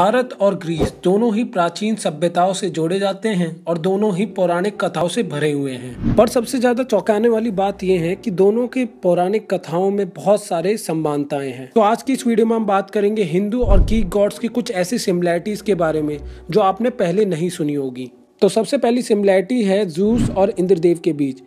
भारत और ग्रीस दोनों ही प्राचीन सभ्यताओं से जोड़े जाते हैं और दोनों ही पौराणिक कथाओं से भरे हुए हैं पर सबसे ज्यादा चौंकाने वाली बात यह है कि दोनों के पौराणिक कथाओं में बहुत सारे समानताएं हैं तो आज की इस वीडियो में हम बात करेंगे हिंदू और ग्रीक गॉड्स की कुछ ऐसी सिमिलैरिटीज के बारे में जो आपने पहले नहीं सुनी होगी तो सबसे पहली सिमिलैरिटी है जूस और इंद्रदेव के बीच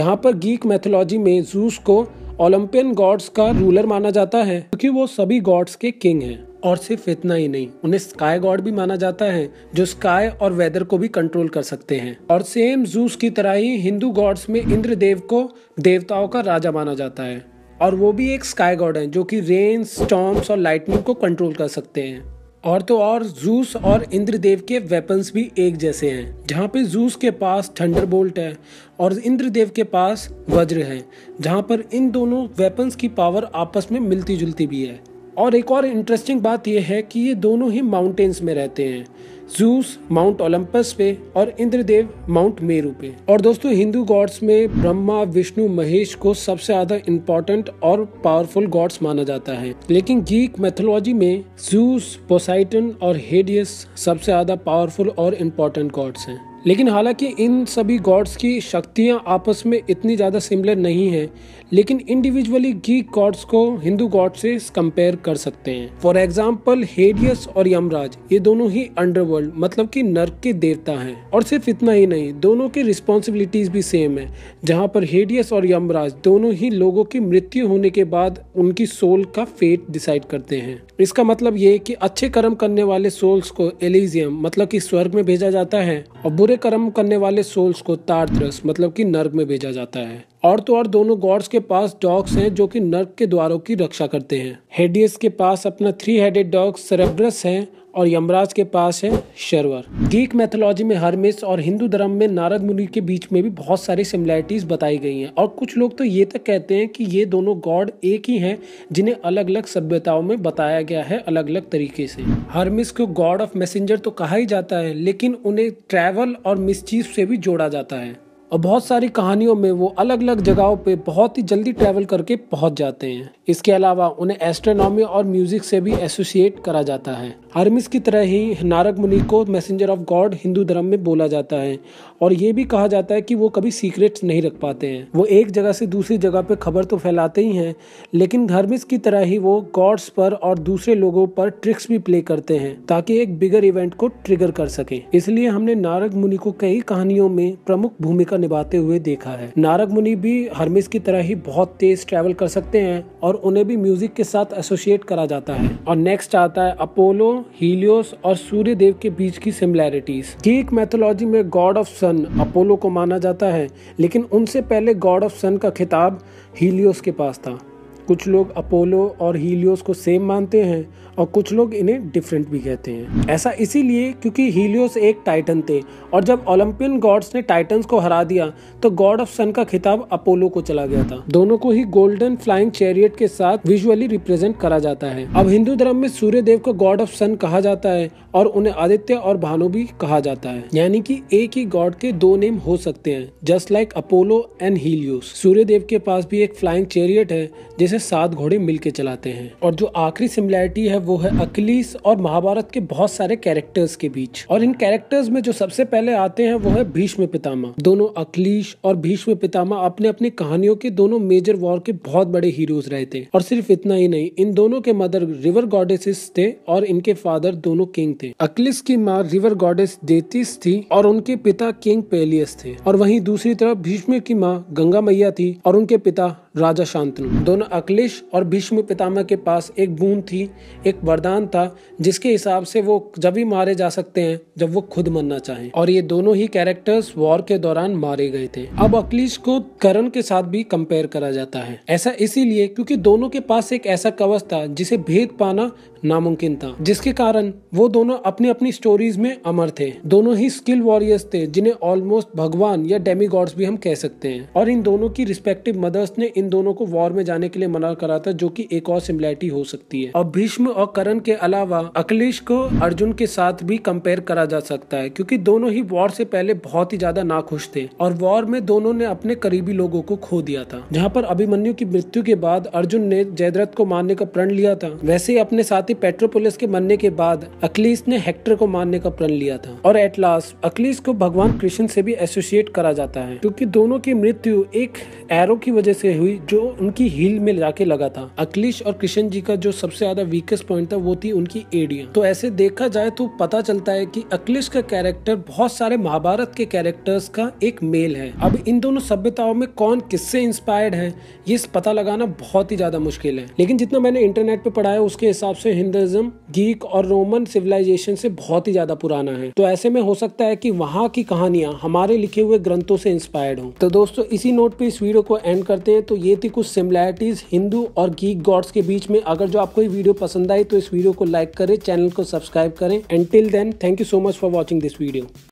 जहाँ पर गीक मैथोलॉजी में जूस को ओलंपियन गॉड्स का रूलर माना जाता है क्योंकि वो सभी गॉड्स के किंग हैं और सिर्फ इतना ही नहीं उन्हें स्काई गॉड भी माना जाता है जो स्काई और वेदर को भी कंट्रोल कर सकते हैं और सेम जूस की तरह ही हिंदू गॉड्स में इंद्रदेव को देवताओं का राजा माना जाता है और वो भी एक स्काई गॉड है जो कि रेन स्टॉम्स और लाइटनिंग को कंट्रोल कर सकते हैं और तो और जूस और इंद्रदेव के वेपन्स भी एक जैसे हैं जहाँ पे जूस के पास थंडर बोल्ट है और इंद्रदेव के पास वज्र है जहाँ पर इन दोनों वेपन्स की पावर आपस में मिलती जुलती भी है और एक और इंटरेस्टिंग बात यह है कि ये दोनों ही माउंटेन्स में रहते हैं जूस माउंट ओलंपस पे और इंद्रदेव माउंट मेरू पे और दोस्तों हिंदू गॉड्स में ब्रह्मा विष्णु महेश को सबसे ज्यादा इम्पोर्टेंट और पावरफुल गॉड्स माना जाता है लेकिन गीक मैथोलॉजी में जूस पोसाइटन और हेडियस सबसे ज्यादा पावरफुल और इम्पोर्टेंट गॉड्स हैं लेकिन हालांकि इन सभी गॉड्स की शक्तियां आपस में इतनी ज़्यादा सिमिलर नहीं हैं लेकिन इंडिविजुअली ग्रीक गॉड्स को हिंदू गॉड से कंपेयर कर सकते हैं फॉर एग्जाम्पल हेडियस और यमराज ये दोनों ही अंडरवर्ल्ड मतलब कि नर्क के देवता हैं और सिर्फ इतना ही नहीं दोनों की रिस्पॉन्सिबिलिटीज भी सेम है जहाँ पर हेडियस और यमराज दोनों ही लोगों की मृत्यु होने के बाद उनकी सोल का फेट डिसाइड करते हैं इसका मतलब ये कि अच्छे कर्म करने वाले सोल्स को एलिजियम मतलब कि स्वर्ग में भेजा जाता है और बुरे बुरे कर्म करने वाले सोल्स को तारद्रस मतलब कि नर्क में भेजा जाता है और तो और दोनों गॉड्स के पास डॉग्स हैं जो कि नर्क के द्वारों की रक्षा करते हैं हेडियस के पास अपना थ्री हेडेड डॉग सरेब्रस है और यमराज के पास है शर्वर ग्रीक मैथोलॉजी में हरमिस और हिंदू धर्म में नारद मुनि के बीच में भी बहुत सारी सिमिलैरिटीज बताई गई हैं और कुछ लोग तो ये तक तो कहते हैं कि ये दोनों गॉड एक ही हैं जिन्हें अलग अलग सभ्यताओं में बताया गया है अलग अलग तरीके से हरमिस को गॉड ऑफ मैसेंजर तो कहा ही जाता है लेकिन उन्हें ट्रैवल और मिसचीफ से भी जोड़ा जाता है और बहुत सारी कहानियों में वो अलग अलग जगहों पे बहुत ही जल्दी ट्रैवल करके पहुंच जाते हैं इसके अलावा उन्हें एस्ट्रोनॉमी और म्यूजिक से भी एसोसिएट करा जाता है हरमिस की तरह ही नारक मुनि को मैसेंजर ऑफ गॉड हिंदू धर्म में बोला जाता है और ये भी कहा जाता है कि वो कभी सीक्रेट नहीं रख पाते हैं वो एक जगह से दूसरी जगह पे खबर तो फैलाते ही हैं लेकिन हरमिस की तरह ही वो गॉड्स पर और दूसरे लोगों पर ट्रिक्स भी प्ले करते हैं ताकि एक बिगर इवेंट को ट्रिगर कर सके इसलिए हमने नारक मुनि को कई कहानियों में प्रमुख भूमिका निभाते हुए देखा है नारग मुनि भी हरमिस की तरह ही बहुत तेज ट्रेवल कर सकते हैं और उन्हें भी म्यूजिक के साथ एसोसिएट करा जाता है और नेक्स्ट आता है अपोलो हीलियोस और सूर्य देव के बीच की सिमिलैरिटीज ठीक मैथोलॉजी में गॉड ऑफ सन अपोलो को माना जाता है लेकिन उनसे पहले गॉड ऑफ सन का खिताब हीलियोस के पास था कुछ लोग अपोलो और हीलियोस को सेम मानते हैं और कुछ लोग इन्हें डिफरेंट भी कहते हैं ऐसा इसीलिए क्योंकि हीलियोस एक टाइटन थे और जब ओलंपियन गॉड्स ने टाइटन्स को हरा दिया तो गॉड ऑफ सन का खिताब अपोलो को चला गया था दोनों को ही गोल्डन फ्लाइंग चैरियट के साथ विजुअली रिप्रेजेंट करा जाता है अब हिंदू धर्म में सूर्य देव को गॉड ऑफ सन कहा जाता है और उन्हें आदित्य और भानु भी कहा जाता है यानी कि एक ही गॉड के दो नेम हो सकते हैं just like Apollo and Helios सूर्य देव के पास भी एक फ्लाइंग चैरियट है जिस जिसे सात घोड़े मिलकर चलाते हैं और जो आखिरी सिमिलैरिटी है वो है अखिलेश और महाभारत के बहुत सारे कैरेक्टर्स के बीच और इन कैरेक्टर्स में जो सबसे पहले आते हैं वो है भीष्म पितामा दोनों अखिलेश और भीष्म पितामा अपने अपने कहानियों के दोनों मेजर वॉर के बहुत बड़े हीरोज रहे थे और सिर्फ इतना ही नहीं इन दोनों के मदर रिवर गॉडेसिस थे और इनके फादर दोनों किंग थे अखिलेश की माँ रिवर गॉडेस देतीस थी और उनके पिता किंग पेलियस थे और वहीं दूसरी तरफ भीष्म की माँ गंगा मैया थी और उनके पिता राजा शांतनु दोनों अखिलेश और भीष्म पितामह के पास एक बूंद थी एक वरदान था जिसके हिसाब से वो जब भी मारे जा सकते हैं जब वो खुद मरना चाहें और ये दोनों ही कैरेक्टर्स वॉर के दौरान मारे गए थे अब अखिलेश को करण के साथ भी कंपेयर करा जाता है ऐसा इसीलिए क्योंकि दोनों के पास एक ऐसा कवच था जिसे भेद पाना नामुमकिन था जिसके कारण वो दोनों अपनी अपनी स्टोरीज में अमर थे दोनों ही स्किल वॉरियर्स थे जिन्हें ऑलमोस्ट भगवान या डेमी भी हम कह सकते हैं और इन दोनों की रिस्पेक्टिव मदर्स ने इन दोनों को वॉर में जाने के लिए मना करा था जो कि एक और सिमिलैरिटी हो सकती है और भीष्म और करण के अलावा अखिलेश को अर्जुन के साथ भी कंपेयर करा जा सकता है क्योंकि दोनों ही वॉर से पहले बहुत ही ज्यादा नाखुश थे और वॉर में दोनों ने अपने करीबी लोगों को खो दिया था जहाँ पर अभिमन्यु की मृत्यु के बाद अर्जुन ने जयद्रथ को मारने का प्रण लिया था वैसे ही अपने साथी पेट्रोपोलिस के मरने के बाद अखिलेश ने हेक्टर को मारने का प्रण लिया था और एट लास्ट अखिलेश को भगवान कृष्ण से भी एसोसिएट करा जाता है क्योंकि दोनों की मृत्यु एक एरो की वजह से हुई जो उनकी हील में के लगा था अखिलेश और कृष्ण जी का जो सबसे ज्यादा वीकेस्ट पॉइंट था वो थी उनकी एडिया तो ऐसे देखा जाए तो पता चलता है की अखिलेश का कैरेक्टर बहुत सारे महाभारत के कैरेक्टर्स का एक मेल है अब इन दोनों सभ्यताओं में कौन किससे इंस्पायर्ड है ये पता लगाना बहुत ही ज्यादा मुश्किल है लेकिन जितना मैंने इंटरनेट पे पढ़ा है उसके हिसाब से हिंदुजम गीक और रोमन सिविलाइजेशन से बहुत ही ज्यादा पुराना है तो ऐसे में हो सकता है कि वहाँ की कहानियां हमारे लिखे हुए ग्रंथों से इंस्पायर्ड हो तो दोस्तों इसी नोट पे इस वीडियो को एंड करते हैं तो ये थी कुछ सिमिलैरिटीज हिंदू और गीक गॉड्स के बीच में अगर जो आपको ये वीडियो पसंद आई तो इस वीडियो को लाइक करें चैनल को सब्सक्राइब करें and till then thank you so much for watching this video